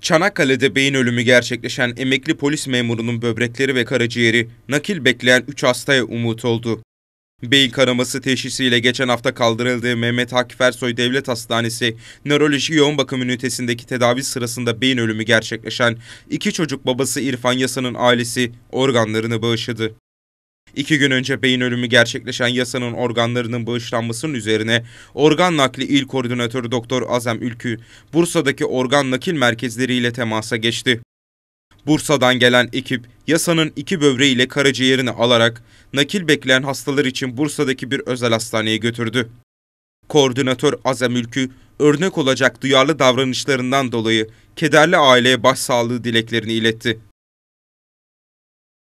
Çanakkale'de beyin ölümü gerçekleşen emekli polis memurunun böbrekleri ve karaciğeri nakil bekleyen 3 hastaya umut oldu. Beyin karaması teşhisiyle geçen hafta kaldırıldığı Mehmet Akif Ersoy Devlet Hastanesi nöroloji yoğun bakım ünitesindeki tedavi sırasında beyin ölümü gerçekleşen iki çocuk babası İrfan Yasa'nın ailesi organlarını bağışladı. İki gün önce beyin ölümü gerçekleşen yasanın organlarının bağışlanmasının üzerine organ nakli il koordinatörü Doktor Azem Ülkü, Bursa'daki organ nakil merkezleriyle temasa geçti. Bursa'dan gelen ekip yasanın iki böbreğiyle karaciğerini alarak nakil bekleyen hastalar için Bursa'daki bir özel hastaneye götürdü. Koordinatör Azem Ülkü, örnek olacak duyarlı davranışlarından dolayı kederli aileye başsağlığı dileklerini iletti.